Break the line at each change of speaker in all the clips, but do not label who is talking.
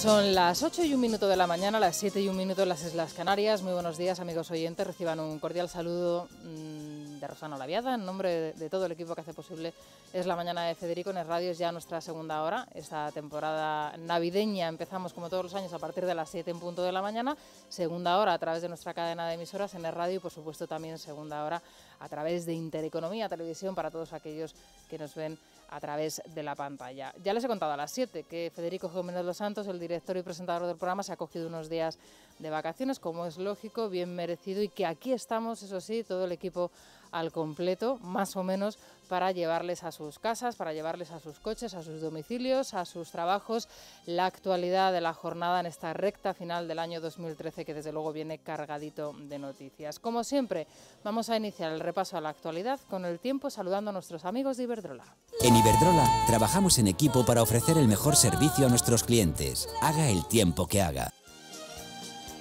Son las 8 y un minuto de la mañana, las 7 y un minuto en las Islas Canarias. Muy buenos días, amigos oyentes. Reciban un cordial saludo mm, de Rosana Laviada, en nombre de, todo el equipo que hace posible Es la Mañana de Federico. En el radio es ya nuestra segunda hora. Esta temporada navideña empezamos, como todos los años, a partir de las 7 en punto de la mañana. Segunda hora a través de nuestra cadena de emisoras en el radio y, por supuesto, también segunda hora a través de Intereconomía Televisión para todos aquellos que nos ven a través de la pantalla. Ya les he contado a las 7 que Federico Jiménez Los Santos, el director y presentador del programa, se ha cogido unos días de vacaciones, como es lógico, bien merecido, y que aquí estamos, eso sí, todo el equipo al completo, más o menos para llevarles a sus casas, para llevarles a sus coches, a sus domicilios, a sus trabajos. La actualidad de la jornada en esta recta final del año 2013 que desde luego viene cargadito de noticias. Como siempre, vamos a iniciar el repaso a la actualidad con el tiempo saludando a nuestros amigos de Iberdrola.
En Iberdrola trabajamos
en equipo para ofrecer el mejor servicio a nuestros clientes, haga el tiempo que haga.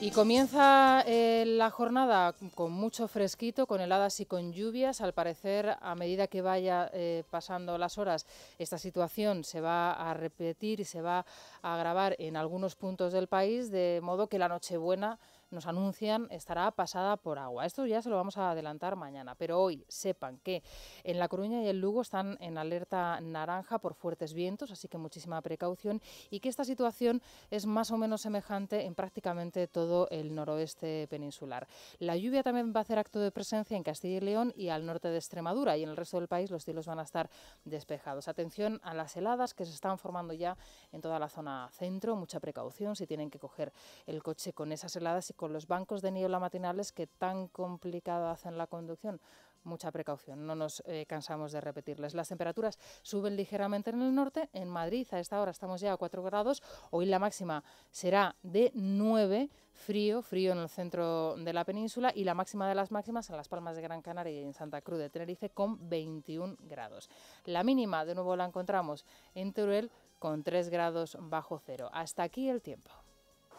Y comienza eh, la jornada con mucho fresquito, con heladas y con lluvias. Al parecer, a medida que vaya eh, pasando las horas, esta situación se va a repetir y se va a agravar en algunos puntos del país, de modo que la Nochebuena nos anuncian estará pasada por agua. Esto ya se lo vamos a adelantar mañana, pero hoy sepan que en La Coruña y el Lugo están en alerta naranja por fuertes vientos, así que muchísima precaución y que esta situación es más o menos semejante en prácticamente todo el noroeste peninsular. La lluvia también va a hacer acto de presencia en Castilla y León y al norte de Extremadura y en el resto del país los cielos van a estar despejados. Atención a las heladas que se están formando ya en toda la zona centro, mucha precaución si tienen que coger el coche con esas heladas con los bancos de niebla matinales que tan complicado hacen la conducción mucha precaución, no nos eh, cansamos de repetirles. Las temperaturas suben ligeramente en el norte, en Madrid a esta hora estamos ya a 4 grados, hoy la máxima será de 9, frío, frío en el centro de la península y la máxima de las máximas en Las Palmas de Gran Canaria y en Santa Cruz de Tenerife con 21 grados. La mínima de nuevo la encontramos en Teruel con 3 grados bajo cero. Hasta aquí el tiempo.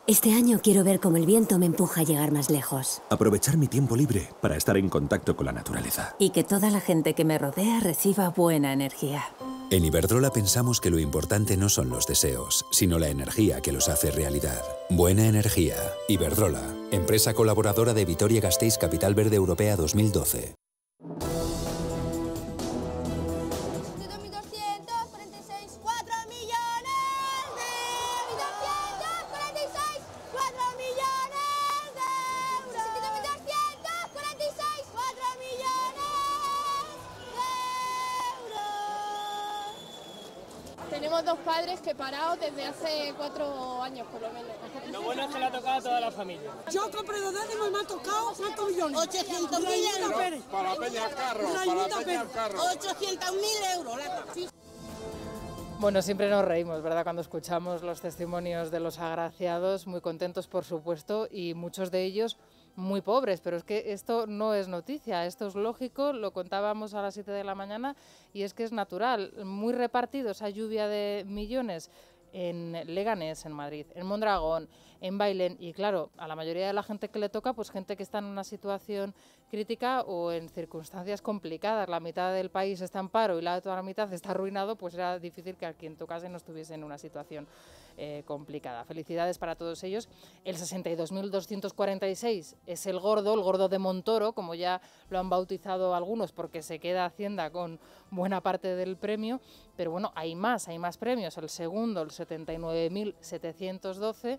Este año quiero
ver cómo el viento me empuja a llegar más lejos.
Aprovechar mi tiempo libre para estar en contacto con la
naturaleza. Y que toda la gente que me rodea reciba buena energía.
En Iberdrola pensamos que lo importante no son los deseos, sino la energía que los hace realidad. Buena energía. Iberdrola, empresa colaboradora de Vitoria Gasteiz Capital Verde Europea 2012.
dos padres que parados desde hace cuatro años por lo menos.
Lo bueno es que le ha tocado
a toda la familia. Yo compré dos décimos me ha
tocado cuántos millones. euros. Para Peña Carro, para Carro. 800 euros.
Bueno, siempre nos reímos, ¿verdad? Cuando escuchamos los testimonios de los agraciados, muy contentos, por supuesto, y muchos de ellos muy pobres, pero es que esto no es noticia, esto es lógico, lo contábamos a las 7 de la mañana y es que es natural, muy repartido esa lluvia de millones en Leganés, en Madrid, en Mondragón, en bailen Y claro, a la mayoría de la gente que le toca, pues gente que está en una situación crítica o en circunstancias complicadas. La mitad del país está en paro y la otra mitad está arruinado, pues era difícil que a quien tocase no estuviese en una situación eh, complicada. Felicidades para todos ellos. El 62.246 es el gordo, el gordo de Montoro, como ya lo han bautizado algunos, porque se queda Hacienda con buena parte del premio. Pero bueno, hay más, hay más premios. El segundo, el 79.712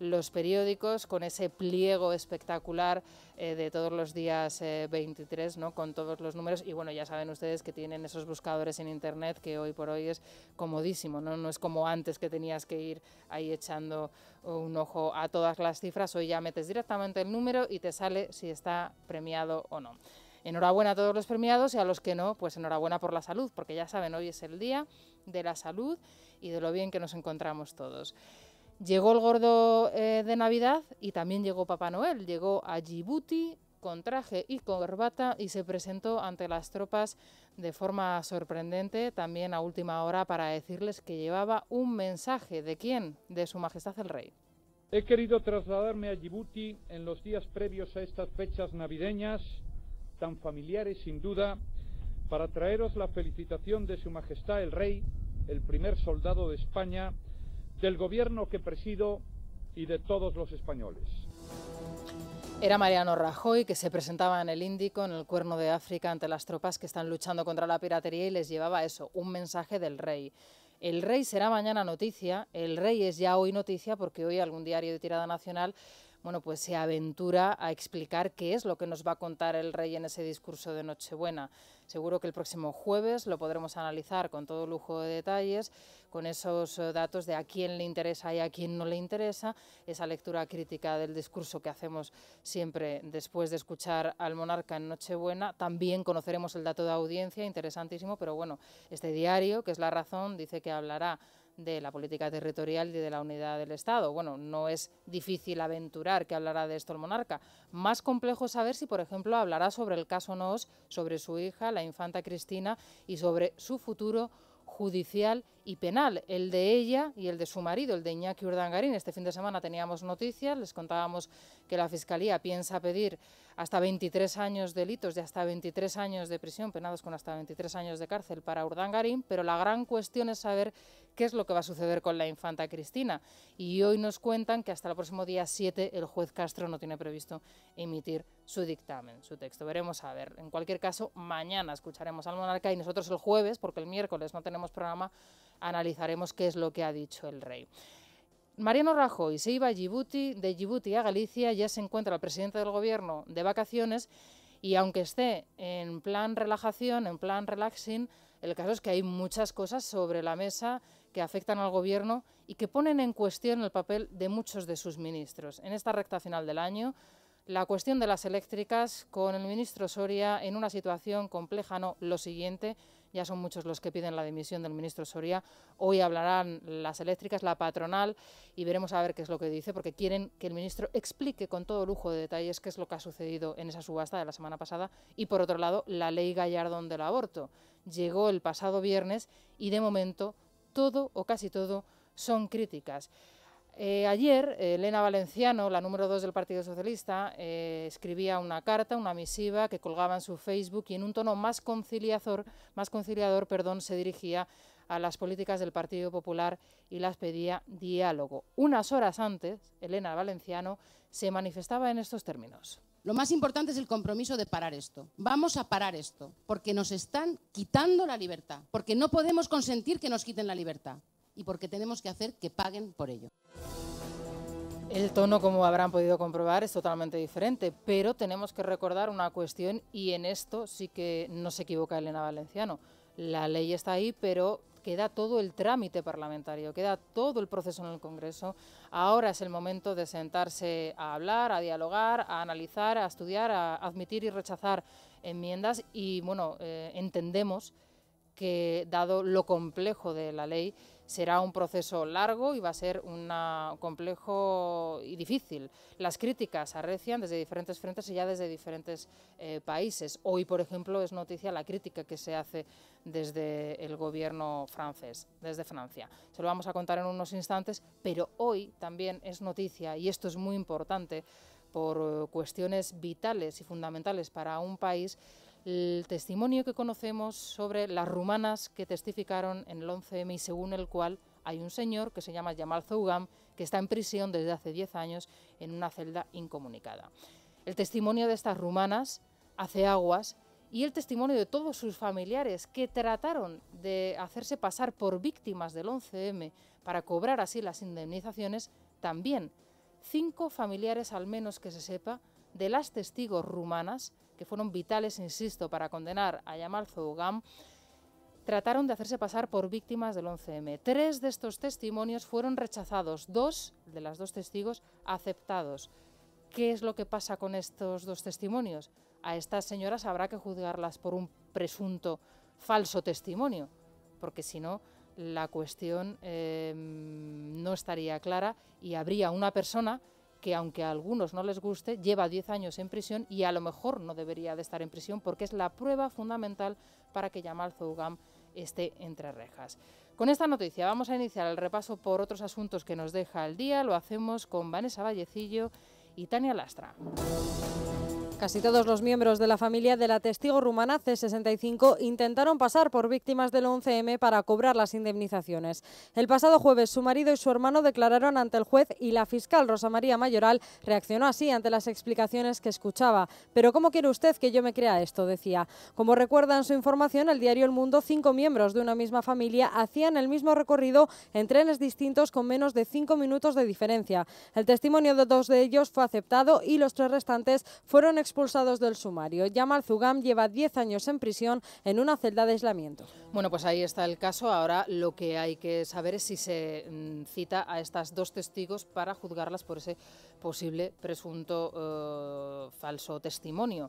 los periódicos con ese pliego espectacular eh, de todos los días 23, eh, ¿no? con todos los números. Y bueno, ya saben ustedes que tienen esos buscadores en Internet que hoy por hoy es comodísimo, no, no es como antes que tenías que ir ahí echando un ojo a todas las cifras, hoy ya metes directamente el número y te sale si está premiado o no. Enhorabuena a todos los premiados y a los que no, pues enhorabuena por la salud, porque ya saben, hoy es el día de la salud y de lo bien que nos encontramos todos. Llegó el gordo eh, de Navidad y también llegó Papá Noel. Llegó a Djibouti con traje y con corbata y se presentó ante las tropas de forma sorprendente, también a última hora, para decirles que llevaba un mensaje de quién, de Su Majestad el Rey.
He querido trasladarme a Djibouti en los días previos a estas fechas navideñas, tan familiares sin duda, para traeros la felicitación de Su Majestad el Rey, el primer soldado de España, del gobierno que presido y de todos los españoles.
Era Mariano Rajoy que se presentaba en el Índico, en el Cuerno de África, ante las tropas que están luchando contra la piratería y les llevaba eso, un mensaje del rey. El rey será mañana noticia, el rey es ya hoy noticia porque hoy algún diario de tirada nacional bueno, pues se aventura a explicar qué es lo que nos va a contar el rey en ese discurso de Nochebuena. Seguro que el próximo jueves lo podremos analizar con todo lujo de detalles, con esos eh, datos de a quién le interesa y a quién no le interesa, esa lectura crítica del discurso que hacemos siempre después de escuchar al monarca en Nochebuena. También conoceremos el dato de audiencia, interesantísimo, pero bueno, este diario, que es La Razón, dice que hablará de la política territorial y de la unidad del Estado. Bueno, no es difícil aventurar que hablará de esto el monarca. Más complejo saber si, por ejemplo, hablará sobre el caso Nos, sobre su hija, la infanta Cristina, y sobre su futuro judicial y penal, el de ella y el de su marido, el de Iñaki Urdangarín. Este fin de semana teníamos noticias, les contábamos que la Fiscalía piensa pedir hasta 23 años de delitos y hasta 23 años de prisión, penados con hasta 23 años de cárcel para Urdangarín, pero la gran cuestión es saber qué es lo que va a suceder con la infanta Cristina. Y hoy nos cuentan que hasta el próximo día 7 el juez Castro no tiene previsto emitir su dictamen, su texto. Veremos a ver. En cualquier caso, mañana escucharemos al monarca y nosotros el jueves, porque el miércoles no tenemos programa, analizaremos qué es lo que ha dicho el rey. Mariano Rajoy se iba a Djibouti, de Djibouti a Galicia, ya se encuentra el presidente del gobierno de vacaciones y aunque esté en plan relajación, en plan relaxing, el caso es que hay muchas cosas sobre la mesa que afectan al gobierno y que ponen en cuestión el papel de muchos de sus ministros. En esta recta final del año, la cuestión de las eléctricas con el ministro Soria en una situación compleja, no, lo siguiente, ya son muchos los que piden la dimisión del ministro Soria. Hoy hablarán las eléctricas, la patronal, y veremos a ver qué es lo que dice, porque quieren que el ministro explique con todo lujo de detalles qué es lo que ha sucedido en esa subasta de la semana pasada. Y por otro lado, la ley Gallardón del aborto. Llegó el pasado viernes y de momento todo o casi todo son críticas. Eh, ayer, eh, Elena Valenciano, la número dos del Partido Socialista, eh, escribía una carta, una misiva que colgaba en su Facebook y en un tono más conciliador, más conciliador perdón, se dirigía a las políticas del Partido Popular y las pedía diálogo. Unas horas antes, Elena Valenciano se manifestaba en estos términos. Lo más importante es el compromiso de parar esto. Vamos a parar esto, porque nos están quitando la libertad, porque no podemos consentir que nos quiten la libertad y porque tenemos que hacer que paguen por ello. El tono, como habrán podido comprobar, es totalmente diferente, pero tenemos que recordar una cuestión y en esto sí que no se equivoca Elena Valenciano. La ley está ahí, pero queda todo el trámite parlamentario, queda todo el proceso en el Congreso. Ahora es el momento de sentarse a hablar, a dialogar, a analizar, a estudiar, a admitir y rechazar enmiendas y, bueno, eh, entendemos que, dado lo complejo de la ley, Será un proceso largo y va a ser un ah, complejo y difícil. Las críticas arrecian desde diferentes frentes y ya desde diferentes eh, países. Hoy, por ejemplo, es noticia la crítica que se hace desde el gobierno francés, desde Francia. Se lo vamos a contar en unos instantes, pero hoy también es noticia, y esto es muy importante, por eh, cuestiones vitales y fundamentales para un país, el testimonio que conocemos sobre las rumanas que testificaron en el 11M y según el cual hay un señor que se llama Yamal Zougam que está en prisión desde hace 10 años en una celda incomunicada. El testimonio de estas rumanas hace aguas y el testimonio de todos sus familiares que trataron de hacerse pasar por víctimas del 11M para cobrar así las indemnizaciones también. Cinco familiares al menos que se sepa de las testigos rumanas, que fueron vitales, insisto, para condenar a Yamal Zougam, trataron de hacerse pasar por víctimas del 11M. Tres de estos testimonios fueron rechazados, dos de las dos testigos aceptados. ¿Qué es lo que pasa con estos dos testimonios? A estas señoras habrá que juzgarlas por un presunto falso testimonio, porque si no, la cuestión eh, no estaría clara y habría una persona que aunque a algunos no les guste, lleva 10 años en prisión y a lo mejor no debería de estar en prisión porque es la prueba fundamental para que Yamal Zougam esté entre rejas. Con esta noticia vamos a iniciar el repaso por otros asuntos que nos deja el día. Lo hacemos con Vanessa Vallecillo y Tania Lastra.
Casi todos los miembros de la familia de la testigo rumana C65 intentaron pasar por víctimas del 11M para cobrar las indemnizaciones. El pasado jueves su marido y su hermano declararon ante el juez y la fiscal Rosa María Mayoral reaccionó así ante las explicaciones que escuchaba. Pero ¿cómo quiere usted que yo me crea esto? decía. Como recuerda en su información el diario El Mundo, cinco miembros de una misma familia hacían el mismo recorrido en trenes distintos con menos de cinco minutos de diferencia. El testimonio de dos de ellos fue aceptado y los tres restantes fueron expulsados expulsados del sumario. Yamal Zugam lleva 10 años en prisión
en una celda de aislamiento. Bueno, pues ahí está el caso. Ahora lo que hay que saber es si se mm, cita a estas dos testigos para juzgarlas por ese posible presunto eh, falso testimonio.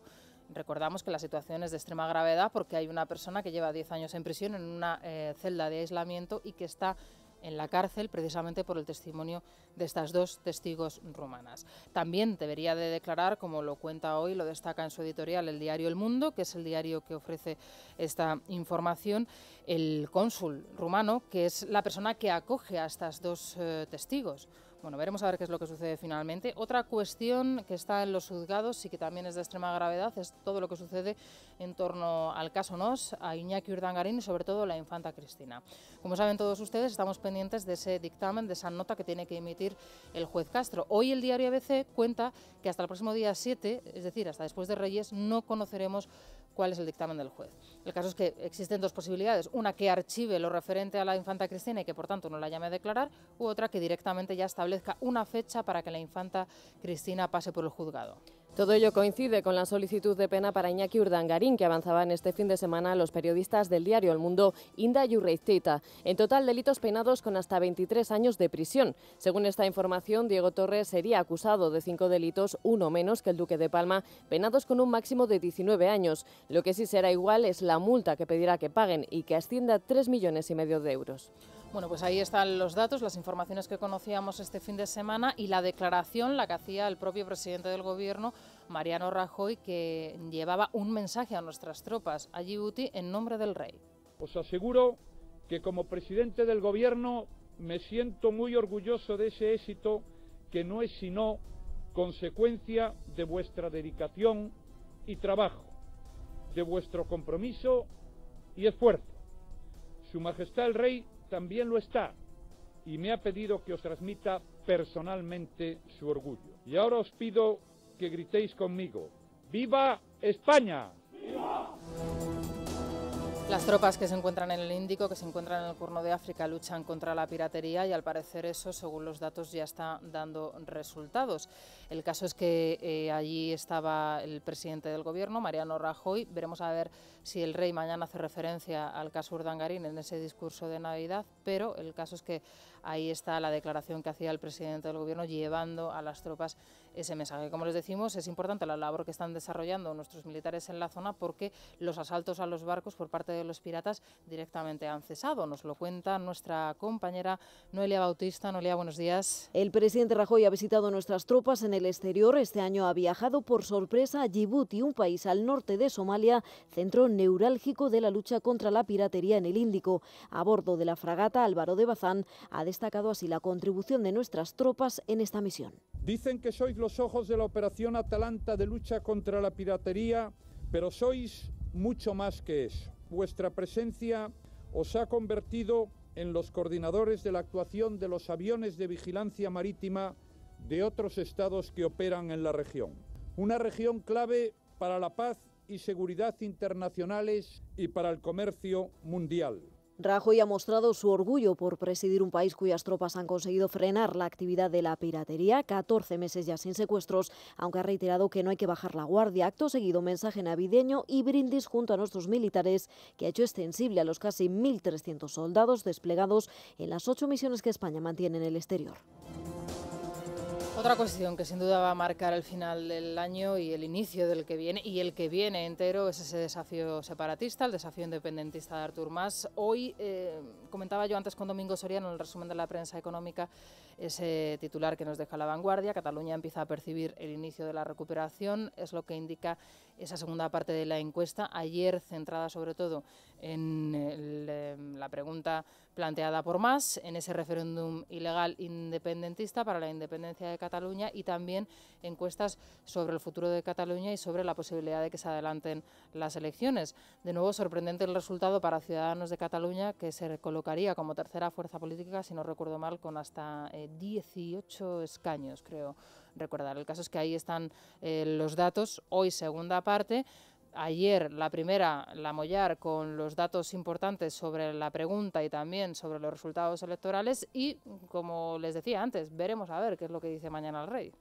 Recordamos que la situación es de extrema gravedad porque hay una persona que lleva 10 años en prisión en una eh, celda de aislamiento y que está en la cárcel precisamente por el testimonio de estas dos testigos rumanas. También debería de declarar, como lo cuenta hoy, lo destaca en su editorial el diario El Mundo, que es el diario que ofrece esta información, el cónsul rumano, que es la persona que acoge a estas dos eh, testigos. Bueno, veremos a ver qué es lo que sucede finalmente. Otra cuestión que está en los juzgados y que también es de extrema gravedad es todo lo que sucede en torno al caso NOS, a Iñaki Urdangarín y sobre todo la infanta Cristina. Como saben todos ustedes, estamos pendientes de ese dictamen, de esa nota que tiene que emitir el juez Castro. Hoy el diario ABC cuenta que hasta el próximo día 7, es decir, hasta después de Reyes, no conoceremos cuál es el dictamen del juez. El caso es que existen dos posibilidades, una que archive lo referente a la infanta Cristina y que por tanto no la llame a declarar, u otra que directamente ya establezca una fecha para que la infanta Cristina pase por el juzgado.
Todo ello coincide con la solicitud de pena para Iñaki Urdangarín, que avanzaban este fin de semana los periodistas del diario El Mundo, Inda En total, delitos penados con hasta 23 años de prisión. Según esta información, Diego Torres sería acusado de cinco delitos, uno menos que el Duque de Palma, penados con un máximo de 19 años. Lo que sí será igual es la multa que pedirá que paguen y que ascienda a 3 millones y medio de euros.
Bueno, pues ahí están los datos, las informaciones que conocíamos este fin de semana y la declaración, la que hacía el propio presidente del Gobierno, Mariano Rajoy, que llevaba un mensaje a nuestras tropas a Djibouti en nombre del rey.
Os aseguro que como presidente del Gobierno me siento muy orgulloso de ese éxito que no es sino consecuencia de vuestra dedicación y trabajo, de vuestro compromiso y esfuerzo. Su Majestad el Rey también lo está y me ha pedido que os transmita personalmente su orgullo. Y ahora os pido que gritéis conmigo, ¡Viva España! ¡Viva!
Las tropas que se encuentran en el Índico, que se encuentran en el Cuerno de África, luchan contra la piratería y al parecer eso, según los datos, ya está dando resultados. El caso es que eh, allí estaba el presidente del gobierno, Mariano Rajoy. Veremos a ver si el rey mañana hace referencia al caso Urdangarín en ese discurso de Navidad, pero el caso es que ahí está la declaración que hacía el presidente del gobierno llevando a las tropas ese mensaje. Como les decimos, es importante la labor que están desarrollando nuestros militares en la zona porque los asaltos a los barcos por parte de los piratas directamente han cesado. Nos lo cuenta nuestra compañera Noelia Bautista. Noelia, buenos días. El presidente Rajoy ha visitado nuestras tropas
en el exterior. Este año ha viajado por sorpresa a Djibouti, un país al norte de Somalia, centro neurálgico de la lucha contra la piratería en el Índico. A bordo de la fragata Álvaro de Bazán ha destacado así la contribución de nuestras tropas en esta misión.
Dicen que sois los ojos de la Operación Atalanta de lucha contra la piratería, pero sois mucho más que eso. Vuestra presencia os ha convertido en los coordinadores de la actuación de los aviones de vigilancia marítima de otros estados que operan en la región. Una región clave para la paz y seguridad internacionales y para el comercio mundial.
Rajoy ha mostrado su orgullo por presidir un país cuyas tropas han conseguido frenar la actividad de la piratería, 14 meses ya sin secuestros, aunque ha reiterado que no hay que bajar la guardia. Acto seguido, mensaje navideño y brindis junto a nuestros militares, que ha hecho extensible a los casi 1.300 soldados desplegados en las ocho misiones que España mantiene en el exterior.
Otra cuestión que sin duda va a marcar el final del año y el inicio del que viene y el que viene entero es ese desafío separatista, el desafío independentista de Artur Mas. Hoy eh, comentaba yo antes con Domingo Soriano en el resumen de la prensa económica ese titular que nos deja la vanguardia. Cataluña empieza a percibir el inicio de la recuperación, es lo que indica esa segunda parte de la encuesta ayer centrada sobre todo en em, la pregunta planteada por más en ese referéndum ilegal independentista para la independencia de Cataluña y también encuestas sobre el futuro de Cataluña y sobre la posibilidad de que se adelanten las elecciones. De nuevo, sorprendente el resultado para Ciudadanos de Cataluña, que se colocaría como tercera fuerza política, si no recuerdo mal, con hasta 18 eh, escaños, creo recordar. El caso es que ahí están eh, los datos, hoy segunda parte ayer la primera, la Mollar, con los datos importantes sobre la pregunta y también sobre los resultados electorales y, como les decía antes, veremos a ver qué es lo que dice mañana el rey.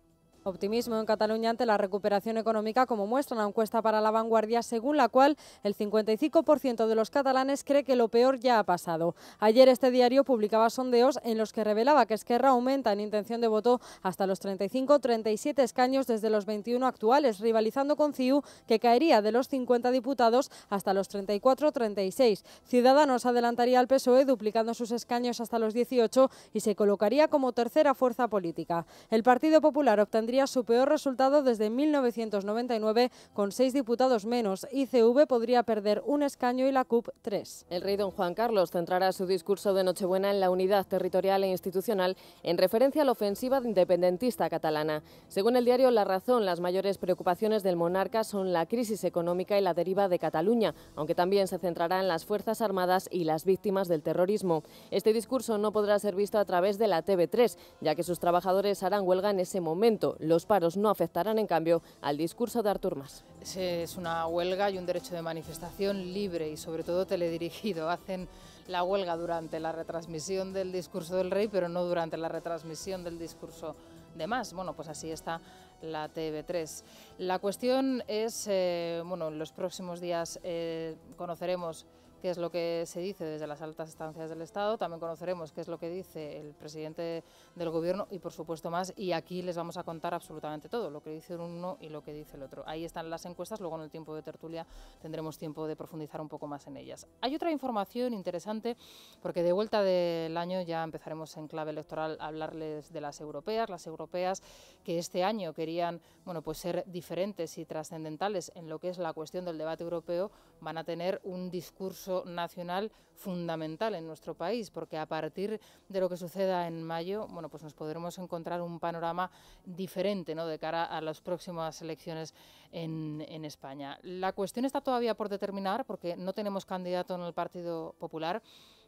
Optimismo en Cataluña ante la recuperación económica, como muestra una encuesta para la vanguardia, según la cual el 55% de los catalanes cree que lo peor ya ha pasado. Ayer este diario publicaba sondeos en los que revelaba que Esquerra aumenta en intención de voto hasta los 35-37 escaños desde los 21 actuales, rivalizando con CIU, que caería de los 50 diputados hasta los 34-36. Ciudadanos adelantaría al PSOE, duplicando sus escaños hasta los 18 y se colocaría como tercera fuerza política. El Partido Popular obtendría su peor resultado desde 1999 con seis diputados menos. ICV podría
perder un escaño y la CUP tres. El rey don Juan Carlos centrará su discurso de Nochebuena en la unidad territorial e institucional en referencia a la ofensiva independentista catalana. Según el diario La Razón, las mayores preocupaciones del monarca son la crisis económica y la deriva de Cataluña, aunque también se centrará en las Fuerzas Armadas y las víctimas del terrorismo. Este discurso no podrá ser visto a través de la TV3, ya que sus trabajadores harán huelga en ese momento. Los paros no afectarán, en cambio, al discurso de Artur Mas.
Es una huelga y un derecho de manifestación libre y sobre todo teledirigido. Hacen la huelga durante la retransmisión del discurso del rey, pero no durante la retransmisión del discurso de más. Bueno, pues así está la TV3. La cuestión es, eh, bueno, en los próximos días eh, conoceremos qué es lo que se dice desde las altas estancias del Estado, también conoceremos qué es lo que dice el presidente del Gobierno y, por supuesto, más. Y aquí les vamos a contar absolutamente todo, lo que dice uno y lo que dice el otro. Ahí están las encuestas, luego en el tiempo de tertulia tendremos tiempo de profundizar un poco más en ellas. Hay otra información interesante, porque de vuelta del año ya empezaremos en clave electoral a hablarles de las europeas, las europeas que este año querían bueno, pues ser diferentes y trascendentales en lo que es la cuestión del debate europeo, van a tener un discurso nacional fundamental en nuestro país, porque a partir de lo que suceda en mayo, bueno, pues nos podremos encontrar un panorama diferente ¿no? de cara a las próximas elecciones en, en España. La cuestión está todavía por determinar, porque no tenemos candidato en el Partido Popular.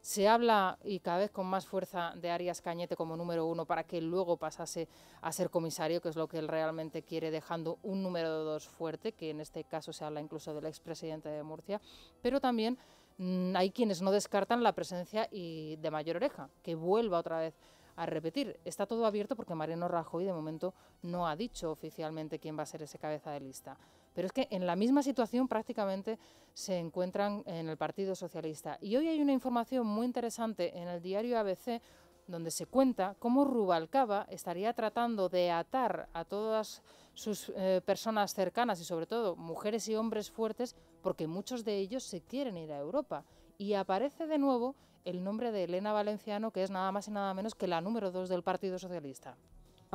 Se habla, y cada vez con más fuerza, de Arias Cañete como número uno para que luego pasase a ser comisario, que es lo que él realmente quiere, dejando un número dos fuerte, que en este caso se habla incluso del expresidente de Murcia, pero también mm, hay quienes no descartan la presencia y de Mayor Oreja, que vuelva otra vez a repetir. Está todo abierto porque Mariano Rajoy de momento no ha dicho oficialmente quién va a ser ese cabeza de lista. Pero es que en la misma situación prácticamente se encuentran en el Partido Socialista. Y hoy hay una información muy interesante en el diario ABC donde se cuenta cómo Rubalcaba estaría tratando de atar a todas sus eh, personas cercanas y sobre todo mujeres y hombres fuertes porque muchos de ellos se quieren ir a Europa. Y aparece de nuevo el nombre de Elena Valenciano, que es nada más y nada menos que la número dos del Partido Socialista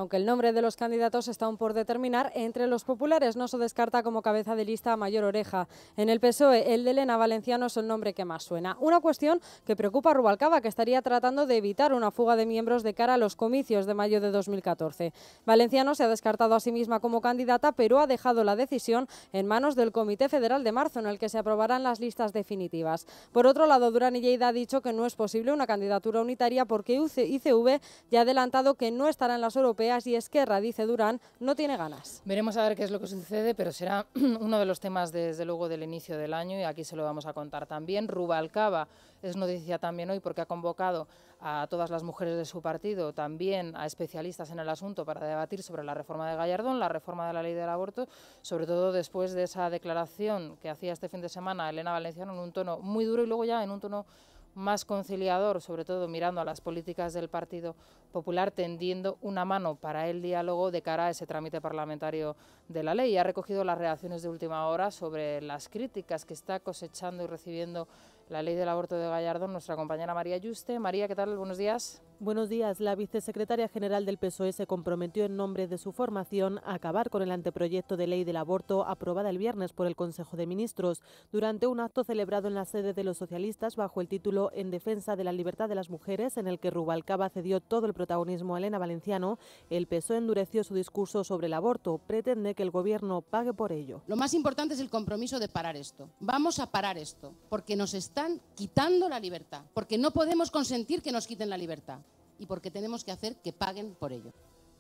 aunque el nombre de los candidatos está aún por determinar, entre los populares no se descarta como cabeza de lista a Mayor Oreja. En el PSOE, el de Elena Valenciano es el nombre que más suena. Una cuestión que preocupa a Rubalcaba, que estaría tratando de evitar una fuga de miembros de cara a los comicios de mayo de 2014. Valenciano se ha descartado a sí misma como candidata, pero ha dejado la decisión en manos del Comité Federal de marzo, en el que se aprobarán las listas definitivas. Por otro lado, Durán y Lleida ha dicho que no es posible una candidatura unitaria porque ICV ya ha adelantado que no estará en las europeas y es que Radice Durán no
tiene ganas. Veremos a ver qué es lo que sucede, pero será uno de los temas desde luego del inicio del año y aquí se lo vamos a contar también. Rubalcaba es noticia también hoy porque ha convocado a todas las mujeres de su partido, también a especialistas en el asunto para debatir sobre la reforma de Gallardón, la reforma de la ley del aborto, sobre todo después de esa declaración que hacía este fin de semana Elena Valenciano en un tono muy duro y luego ya en un tono más conciliador, sobre todo mirando a las políticas del Partido Popular, tendiendo una mano para el diálogo de cara a ese trámite parlamentario de la ley. Ha recogido las reacciones de última hora sobre las críticas que está cosechando y recibiendo la ley del aborto de Gallardón. nuestra compañera María Yuste. María, ¿qué tal? Buenos días. Buenos días. La vicesecretaria general del PSOE se comprometió en nombre de su formación
a acabar con el anteproyecto de ley del aborto aprobada el viernes por el Consejo de Ministros durante un acto celebrado en la sede de los socialistas bajo el título En defensa de la libertad de las mujeres, en el que Rubalcaba cedió todo el protagonismo a Elena Valenciano. El PSOE endureció su discurso sobre el aborto. Pretende que el Gobierno pague por ello. Lo más importante es el compromiso de parar esto. Vamos a parar esto porque nos están quitando la libertad, porque no podemos consentir que nos quiten la libertad y porque
tenemos que hacer que paguen por ello.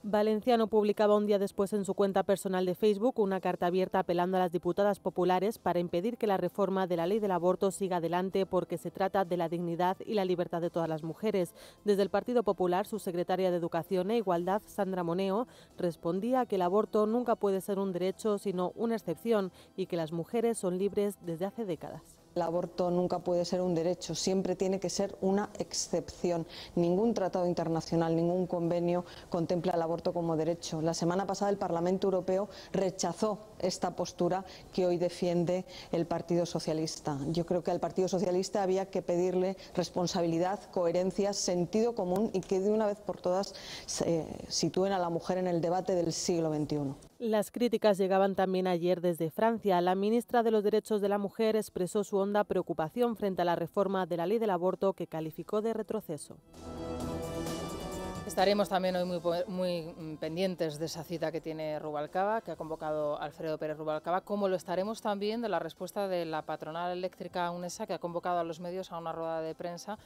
Valenciano publicaba un día después en su cuenta personal de Facebook una carta abierta apelando a las diputadas populares para impedir que la reforma de la ley del aborto siga adelante porque se trata de la dignidad y la libertad de todas las mujeres. Desde el Partido Popular, su secretaria de Educación e Igualdad, Sandra Moneo, respondía que el aborto nunca puede ser un derecho sino una excepción y que las mujeres son libres desde hace décadas. El aborto nunca puede ser un derecho, siempre tiene que ser una excepción. Ningún tratado internacional, ningún convenio contempla el aborto como derecho. La semana pasada el Parlamento Europeo rechazó esta postura que hoy defiende el Partido Socialista. Yo creo que al Partido Socialista había que pedirle responsabilidad, coherencia, sentido común y que de una vez por todas se sitúen a la mujer en el debate del siglo XXI. Las críticas llegaban también ayer desde Francia. La ministra de los Derechos de la Mujer expresó su honda preocupación frente a la reforma de la ley del aborto que calificó de retroceso.
Estaremos también hoy muy, muy, mm, pendientes de esa cita que tiene Rubalcaba, que ha convocado Alfredo Pérez Rubalcaba, como lo estaremos también de la respuesta de la patronal eléctrica UNESA, que ha convocado a los medios a una rueda de prensa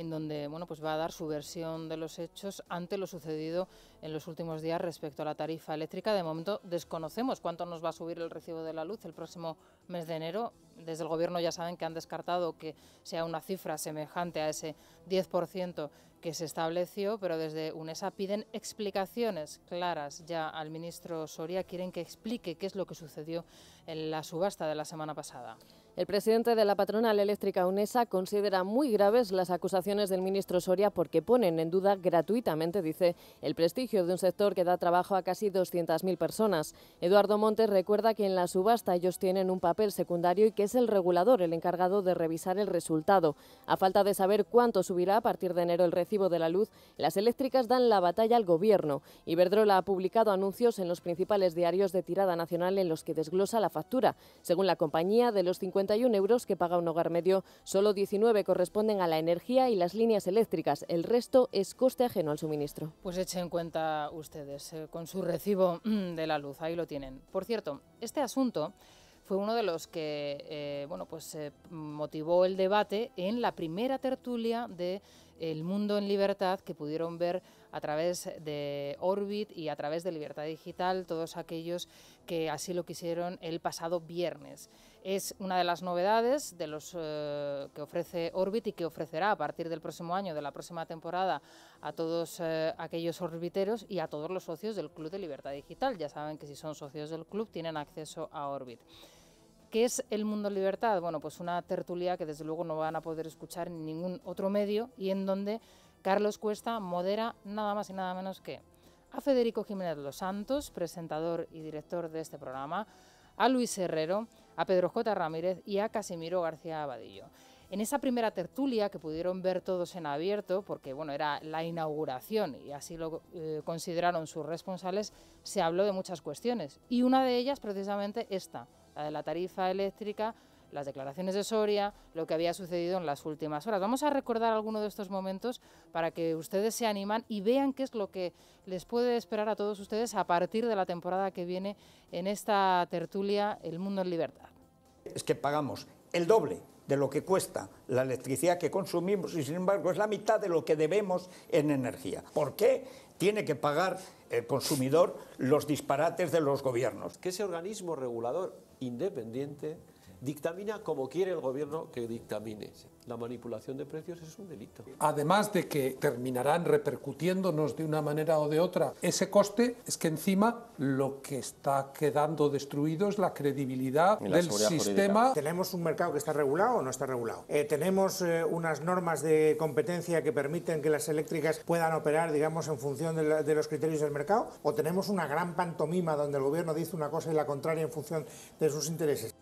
en donde bueno, pues va a dar su versión de los hechos ante lo sucedido en los últimos días respecto a la tarifa eléctrica. De momento desconocemos cuánto nos va a subir el recibo de la luz el próximo mes de enero. Desde el Gobierno ya saben que han descartado que sea una cifra semejante a ese 10% que se estableció, pero desde UNESA piden explicaciones claras ya al ministro Soria, quieren que explique qué es lo que sucedió en la subasta de la semana pasada. El
presidente de la patronal eléctrica UNESA considera muy graves las acusaciones del ministro Soria porque ponen en duda gratuitamente, dice, el prestigio de un sector que da trabajo a casi 200.000 personas. Eduardo Montes recuerda que en la subasta ellos tienen un papel secundario y que es el regulador el encargado de revisar el resultado. A falta de saber cuánto subirá a partir de enero el recibo de la luz, las eléctricas dan la batalla al gobierno. Iberdrola ha publicado anuncios en los principales diarios de tirada nacional en los que desglosa la factura. Según la compañía, de los 50 51 euros que paga un hogar medio, solo 19 corresponden a la energía y las líneas eléctricas. El resto es coste ajeno al suministro.
Pues echen cuenta ustedes eh, con su recibo mm, de la luz. Ahí lo tienen. Por cierto, este asunto fue uno de los que eh, bueno, pues, eh, motivó el debate en la primera tertulia de El Mundo en Libertad que pudieron ver a través de Orbit y a través de Libertad Digital todos aquellos que así lo quisieron el pasado viernes. Es una de las novedades de los, eh, que ofrece Orbit y que ofrecerá a partir del próximo año, de la próxima temporada, a todos eh, aquellos orbiteros y a todos los socios del Club de Libertad Digital. Ya saben que si son socios del club tienen acceso a Orbit. ¿Qué es el Mundo Libertad? Bueno, pues una tertulia que desde luego no van a poder escuchar en ningún otro medio y en donde Carlos Cuesta modera nada más y nada menos que a Federico Jiménez Los Santos, presentador y director de este programa, a Luis Herrero, a Pedro J. Ramírez y a Casimiro García Abadillo. En esa primera tertulia que pudieron ver todos en abierto, porque bueno, era la inauguración y así lo eh, consideraron sus responsables, se habló de muchas cuestiones y una de ellas precisamente esta, la de la tarifa eléctrica las declaraciones de Soria, lo que había sucedido en las últimas horas. Vamos a recordar alguno de estos momentos para que ustedes se animan y vean qué es lo que les puede esperar a todos ustedes a partir de la temporada que viene en esta tertulia El Mundo en Libertad.
Es que pagamos el doble de lo que cuesta la electricidad que consumimos y sin embargo es la mitad de lo que debemos en energía. ¿Por qué tiene que pagar el consumidor los disparates de los gobiernos? Que ese organismo regulador independiente dictamina como quiere el gobierno que dictamine. La manipulación de precios es un delito. Además de que terminarán repercutiéndonos de una manera o de otra ese coste, es que encima lo que está quedando destruido es la credibilidad del sistema. Tenemos un mercado que está regulado o no está regulado. Eh, tenemos eh, unas normas de competencia que permiten que las eléctricas puedan operar, digamos, en función de los criterios del mercado. O tenemos una gran pantomima donde el gobierno dice una cosa y la contraria en función de sus intereses.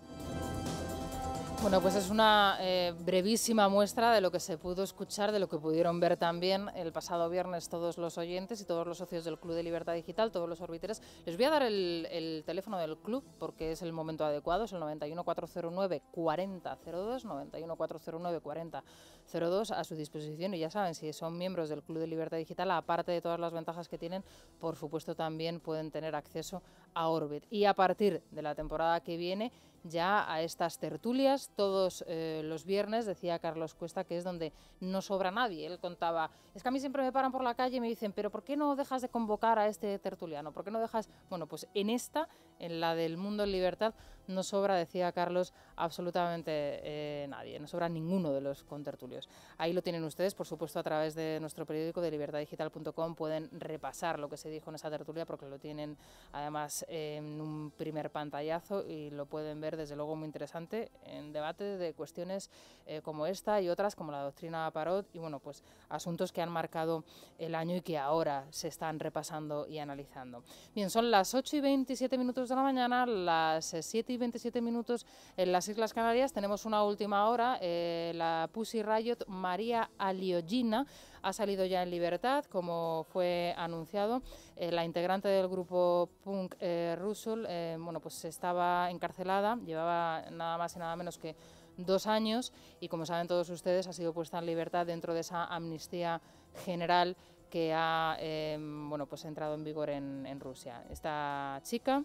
Bueno, pues es una eh, brevísima muestra de lo que se pudo escuchar, de lo que pudieron ver también el pasado viernes todos los oyentes y todos los socios del Club de Libertad Digital, todos los orbiteres. Les voy a dar el, teléfono del club porque es el momento adecuado, es el 91409 4002, 91409 40 02 a su disposición y ya saben, si son miembros del Club de Libertad Digital, aparte de todas las ventajas que tienen, por supuesto también pueden tener acceso a Orbit. Y a partir de la temporada que viene, ya a estas tertulias todos eh, los viernes, decía Carlos Cuesta, que es donde no sobra nadie. Él contaba, es que a mí siempre me paran por la calle y me dicen, pero ¿por qué no dejas de convocar a este tertuliano? ¿Por qué no dejas? Bueno, pues en esta, en la del mundo en libertad, no sobra, decía Carlos, absolutamente eh, nadie, no sobra ninguno de los contertulios. Ahí lo tienen ustedes, por supuesto, a través de nuestro periódico de libertaddigital.com pueden repasar lo que se dijo en esa tertulia porque lo tienen además en un primer pantallazo y lo pueden ver desde luego muy interesante en debate de cuestiones eh, como esta y otras como la doctrina Parot y bueno, pues asuntos que han marcado el año y que ahora se están repasando y analizando. Bien, son las 8 y 27 minutos de la mañana, las 7 y 27 minutos en las Islas Canarias. Tenemos una última hora. Eh, la Pussy Riot María Aliogina ha salido ya en libertad, como fue anunciado. Eh, la integrante del grupo punk eh, eh, bueno, pues estaba encarcelada, llevaba nada más y nada menos que dos años y como saben todos ustedes ha sido puesta en libertad dentro de esa amnistía general que ha bueno, pues entrado en vigor en, en Rusia. Esta chica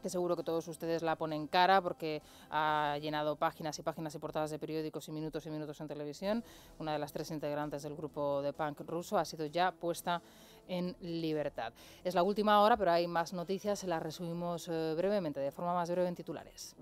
que seguro que todos ustedes la ponen cara porque ha llenado páginas y páginas y portadas de periódicos y minutos y minutos en televisión. Una de las tres integrantes del grupo de punk ruso ha sido ya puesta en libertad. Es la última hora, pero hay más noticias, las resumimos eh, brevemente, de forma más breve en titulares.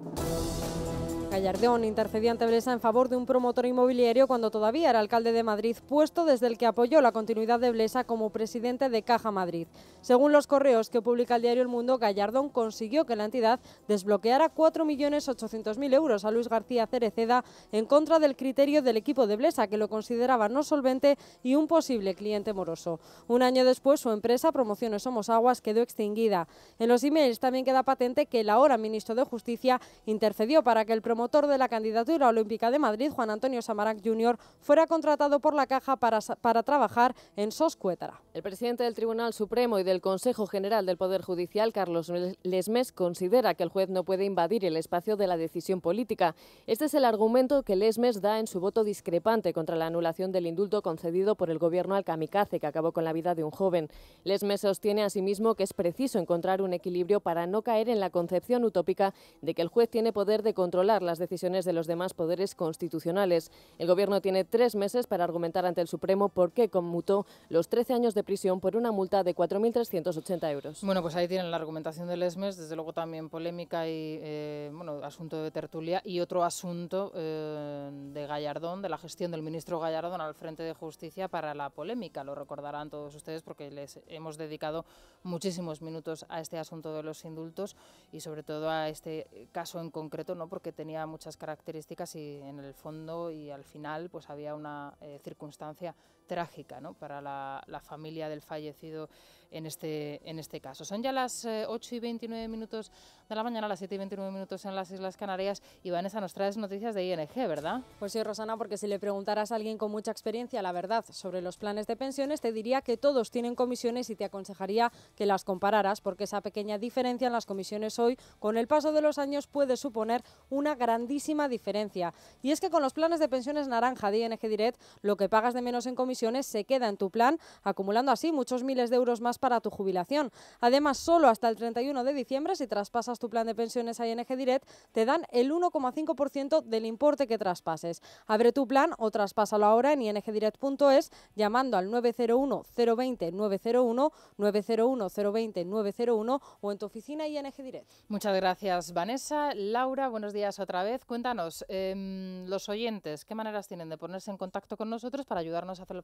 Gallardón intercedió ante Blesa en favor de un promotor inmobiliario cuando todavía era alcalde de Madrid, puesto desde el que apoyó la continuidad de Blesa como presidente de Caja Madrid. Según los correos que publica el diario El Mundo, Gallardón consiguió que la entidad desbloqueara 4.800.000 euros a Luis García Cereceda en contra del criterio del equipo de Blesa, que lo consideraba no solvente y un posible cliente moroso. Un año después, su empresa Promociones Somos Aguas quedó extinguida. En los emails también queda patente que el ahora ministro de Justicia intercedió para que el promotor motor de la candidatura olímpica de Madrid, Juan Antonio Samarac Jr., fuera contratado por la Caja para, trabajar
en Soscuétara. El presidente del Tribunal Supremo y del Consejo General del Poder Judicial, Carlos Lesmes, considera que el juez no puede invadir el espacio de la decisión política. Este es el argumento que Lesmes da en su voto discrepante contra la anulación del indulto concedido por el gobierno al kamikaze que acabó con la vida de un joven. Lesmes sostiene asimismo que es preciso encontrar un equilibrio para no caer en la concepción utópica de que el juez tiene poder de controlar las decisiones de los demás poderes constitucionales. El Gobierno tiene tres meses para argumentar ante el Supremo por qué conmutó los 13 años de prisión por una multa de 4.380 euros.
Bueno, pues ahí tienen la argumentación del ESMES, desde luego también polémica y eh, bueno, asunto de tertulia. Y otro asunto eh, de Gallardón, de la gestión del ministro Gallardón al frente de Justicia para la polémica. Lo recordarán todos ustedes porque les hemos dedicado muchísimos minutos a este asunto de los indultos y sobre todo a este caso en concreto, ¿no? porque tenía muchas características y en el fondo y al final pues había una eh, circunstancia trágica ¿no? para la, familia del fallecido en este, en este caso. Son ya las 8 eh, y 29 minutos de la mañana, las 7 y 29 minutos en las Islas Canarias y Vanessa nos traes noticias de ING, ¿verdad? Pues sí, Rosana, porque si le preguntaras a alguien con mucha experiencia la verdad sobre los planes de pensiones,
te diría que todos tienen comisiones y te aconsejaría que las compararas porque esa pequeña diferencia en las comisiones hoy con el paso de los años puede suponer una grandísima diferencia. Y es que con los planes de pensiones naranja de ING Direct, lo que pagas de menos en comisiones se queda en tu plan, acumulando así muchos miles de euros más para tu jubilación. Además, solo hasta el 31 de diciembre, si traspasas tu plan de pensiones a ING Direct, te dan el 1,5% del importe que traspases. Abre tu plan o traspásalo ahora en ingdirect.es llamando al 901 020 901 901 020 901 o en tu oficina
ING Direct. Muchas gracias, Vanessa. Laura, buenos días otra vez. Cuéntanos, em, los oyentes, ¿qué maneras tienen de ponerse en contacto con nosotros para ayudarnos a hacer el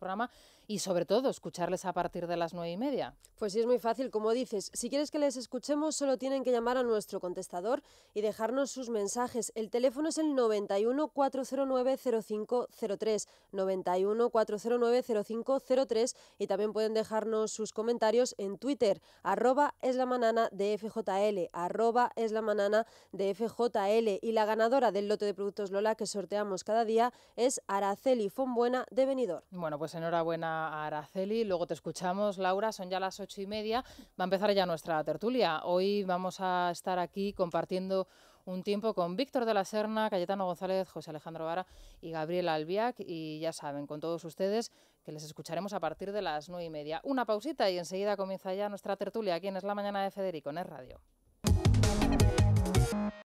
y sobre todo escucharles a partir de las nueve y media.
Pues sí, es muy fácil, como dices. Si quieres que les escuchemos, solo tienen que llamar a nuestro contestador y dejarnos sus mensajes. El teléfono es el 91 914090503 0503, 91 0503 y también pueden dejarnos sus comentarios en Twitter, arroba es la manana de FJL, arroba es la manana de FJL y la ganadora del lote de productos Lola que sorteamos cada día es Araceli Fonbuena de Benidorm.
Bueno, pues pues enhorabuena a Araceli. Luego te escuchamos, Laura. Son ya las ocho y media. Va a empezar ya nuestra tertulia. Hoy vamos a estar aquí compartiendo un tiempo con Víctor de la Serna, Cayetano González, José Alejandro Vara y Gabriela Albiac. Y ya saben, con todos ustedes, que les escucharemos a partir de las nueve y media. Una pausita y enseguida comienza ya nuestra tertulia aquí en Es la Mañana de Federico, en Es Radio.